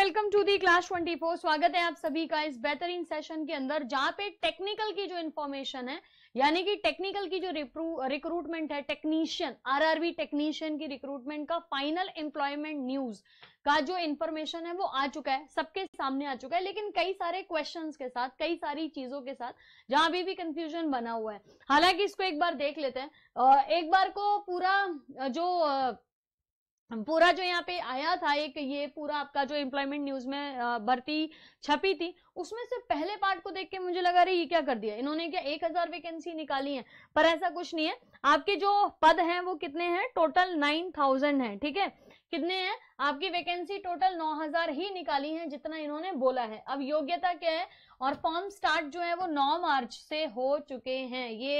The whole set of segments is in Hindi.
वेलकम टू दी क्लास 24 स्वागत है आप सभी का इस बेहतरीन सेशन के अंदर जहां पे टेक्निकल की जो इन्फॉर्मेशन है यानी कि टेक्निकल की जो रिक्रूटमेंट है टेक्नीशियन आरआरबी टेक्नीशियन की रिक्रूटमेंट का फाइनल एम्प्लॉयमेंट न्यूज का जो इन्फॉर्मेशन है वो आ चुका है सबके सामने आ चुका है लेकिन कई सारे क्वेश्चंस के साथ कई सारी चीजों के साथ जहां अभी भी कंफ्यूजन बना हुआ है हालांकि इसको एक बार देख लेते हैं एक बार को पूरा जो पूरा जो यहाँ पे आया था एक ये पूरा आपका जो एम्प्लॉयमेंट न्यूज में भर्ती छपी थी उसमें से पहले पार्ट को देख के मुझे लगा रही ये क्या कर दिया इन्होंने क्या एक हजार वैकेंसी निकाली है पर ऐसा कुछ नहीं है आपके जो पद हैं वो कितने हैं टोटल नाइन थाउजेंड है ठीक है कितने हैं आपकी वैकेंसी टोटल 9000 ही निकाली है जितना इन्होंने बोला है अब योग्यता क्या है और फॉर्म स्टार्ट जो है वो 9 मार्च से हो चुके हैं ये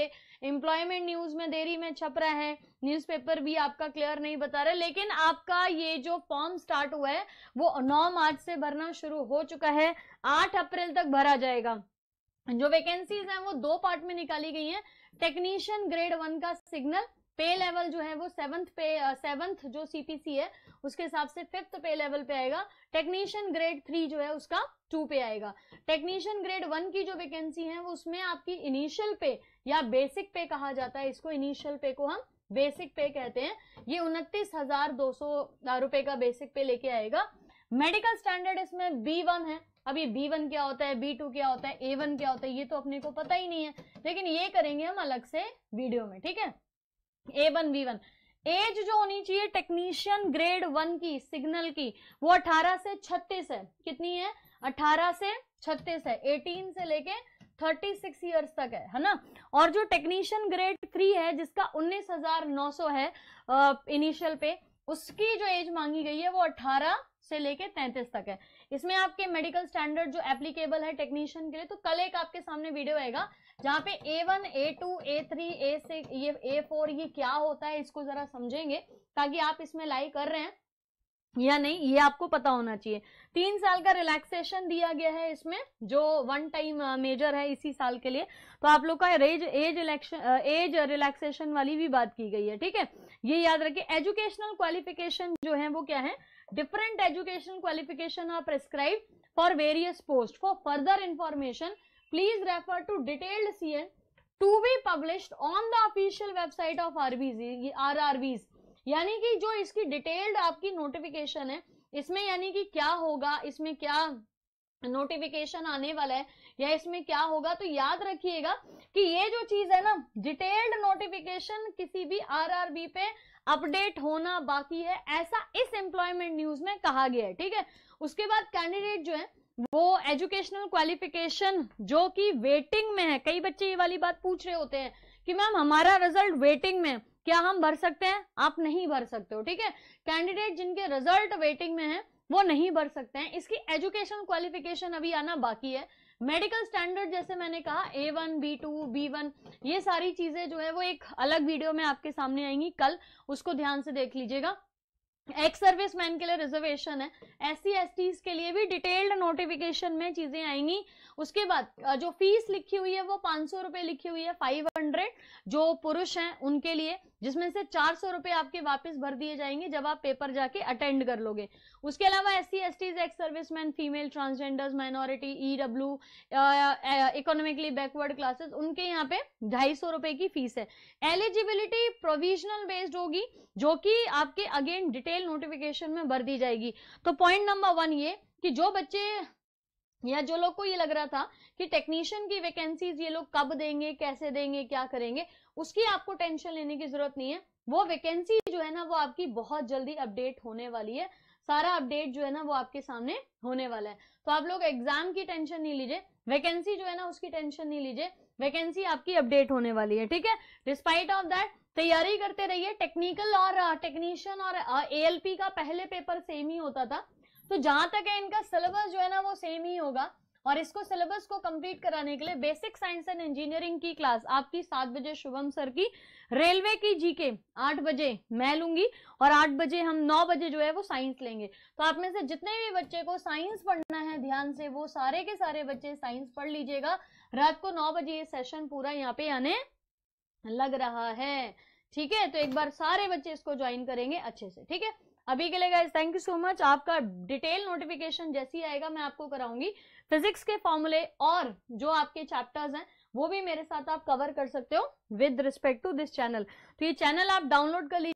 एम्प्लॉयमेंट न्यूज में देरी में छप रहा है न्यूज़पेपर भी आपका क्लियर नहीं बता रहा लेकिन आपका ये जो फॉर्म स्टार्ट हुआ है वो 9 मार्च से भरना शुरू हो चुका है आठ अप्रैल तक भरा जाएगा जो वैकेंसीज हैं वो दो पार्ट में निकाली गई हैं टेक्नीशियन ग्रेड वन का सिग्नल पे लेवल जो है वो सेवंथ पे सेवंथ जो सीपीसी है उसके हिसाब से फिफ्थ पे लेवल पे आएगा टेक्नीशियन ग्रेड थ्री जो है उसका टू पे आएगा टेक्नीशियन ग्रेड वन की जो वैकेंसी है वो उसमें आपकी इनिशियल पे या बेसिक पे कहा जाता है इसको इनिशियल पे को हम बेसिक पे कहते हैं ये उनतीस हजार दो सौ रुपए का बेसिक पे लेके आएगा मेडिकल स्टैंडर्ड इसमें बी वन है अब ये बी वन क्या होता है बी टू क्या होता है ए वन क्या होता है ये तो अपने को पता ही नहीं है लेकिन ये करेंगे हम अलग से वीडियो में ठीक है A one B one age जो होनी चाहिए टेक्नीशियन ग्रेड वन की सिग्नल की वो 18 से 36 है कितनी है 18 से 36 है 18 से लेके 36 ईयर्स तक है है ना और जो टेक्नीशियन ग्रेड थ्री है जिसका 19,900 है इनिशियल पे उसकी जो एज मांगी गई है वो 18 से लेके 33 तक है इसमें आपके मेडिकल स्टैंडर्ड जो एप्लीकेबल है टेक्नीशियन के लिए तो कल एक आपके सामने वीडियो आएगा जहाँ पे A one A two A three A six ये ए फोर ये क्या होता है इसको जरा समझेंगे ताकि आप इसमें लाई कर रहे हैं या नहीं ये आपको पता होना चाहिए तीन साल का रिलैक्सेशन दिया गया है इसमें जो वन टाइम मेजर है इसी साल के लिए तो आप लोग का age age election age relaxation वाली भी बात की गई है ठीक है ये याद रखिए एजुकेशनल क्वालिफिकेशन जो है वो क्या है different education qualification are prescribe for various post for further information please refer to detailed C N to be publish on the official website of RBs R RBs यानी कि जो इसकी डिटेल्ड आपकी नोटिफिकेशन है इसमें यानी कि क्या होगा इसमें क्या नोटिफिकेशन आने वाला है या इसमें क्या होगा तो याद रखिएगा कि ये जो चीज है ना डिटेल्ड नोटिफिकेशन किसी भी आरआरबी पे अपडेट होना बाकी है ऐसा इस एम्प्लॉयमेंट न्यूज में कहा गया है ठीक है उसके बाद कैंडिडेट जो है वो एजुकेशनल क्वालिफिकेशन जो कि वेटिंग में है कई बच्चे ये वाली बात पूछ रहे होते हैं कि मैम हमारा रिजल्ट वेटिंग में क्या हम भर सकते हैं आप नहीं भर सकते हो ठीक है कैंडिडेट जिनके रिजल्ट वेटिंग में है वो नहीं भर सकते हैं इसकी एजुकेशन क्वालिफिकेशन अभी आना बाकी है मेडिकल स्टैंडर्ड जैसे मैंने कहा A one B two B one ये सारी चीजें जो है वो एक अलग वीडियो में आपके सामने आएंगी कल उसको ध्यान से देख लीजिएगा एक्स सर्विस मैन के लिए रिजर्वेशन है एस सी के लिए भी डिटेल्ड नोटिफिकेशन में चीजें आएंगी उसके बाद जो फीस लिखी हुई है वो पांच सौ रुपए लिखी हुई है फाइव हंड्रेड जो पुरुष हैं उनके लिए जिसमें से चार सौ रुपए आपके वापस भर दिए जाएंगे जब आप पेपर जाके अटेंड कर लोगे उसके अलावा S C S Ts ex serviceman female transgenders minority E W economically backward classes उनके यहाँ पे ढाई सौ रुपए की फीस है एलिजिबिलिटी प्रोविजनल बेस्ड होगी जो कि आपके अगेन डिटेल नोटिफिकेशन में भर दी जाएगी तो पॉइंट नंबर वन ये कि जो बच्चे या जो लोग को ये लग रहा था कि टेक्नीशियन की वैकेंसीज ये लोग कब देंगे कैसे देंगे क्या करेंगे उसकी आपको टेंशन लेने की जरूरत नहीं है वो वैकेंसी जो है ना वो आपकी बहुत जल्दी अपडेट होने वाली है सारा अपडेट जो है ना वो आपके सामने होने वाला है तो आप लोग एग्जाम की टेंशन नहीं लीजिए वैकेंसी जो है ना उसकी टेंशन नहीं लीजिए वैकेंसी आपकी अपडेट होने वाली है ठीक है डिस्पाइट ऑफ दैट तैयारी करते रहिए टेक्निकल और टेक्नीशियन और एएलपी का पहले पेपर सेम ही होता था तो जहां तक है इनका सिलेबस जो है ना वो सेम ही होगा और इसको सिलेबस को कंप्लीट कराने के लिए बेसिक साइंस एंड इंजीनियरिंग की क्लास आपकी सात बजे शुभम सर की रेलवे की जीके आठ बजे मैं लूंगी और आठ बजे हम नौ बजे जो है वो साइंस लेंगे तो आप में से जितने भी बच्चे को साइंस पढ़ना है ध्यान से वो सारे के सारे बच्चे साइंस पढ़ लीजिएगा रात को नौ बजे ये सेशन पूरा यहाँ पे आने लग रहा है ठीक है तो एक बार सारे बच्चे इसको ज्वाइन करेंगे अच्छे से ठीक है अभी के लिए guys thank you so much आपका डिटेल नोटिफिकेशन जैसे ही आएगा मैं आपको कराऊंगी फिजिक्स के फॉर्मूले और जो आपके चैप्टर्स हैं वो भी मेरे साथ आप कवर कर सकते हो with respect to this channel तो ये चैनल आप डाउनलोड कर लीजिए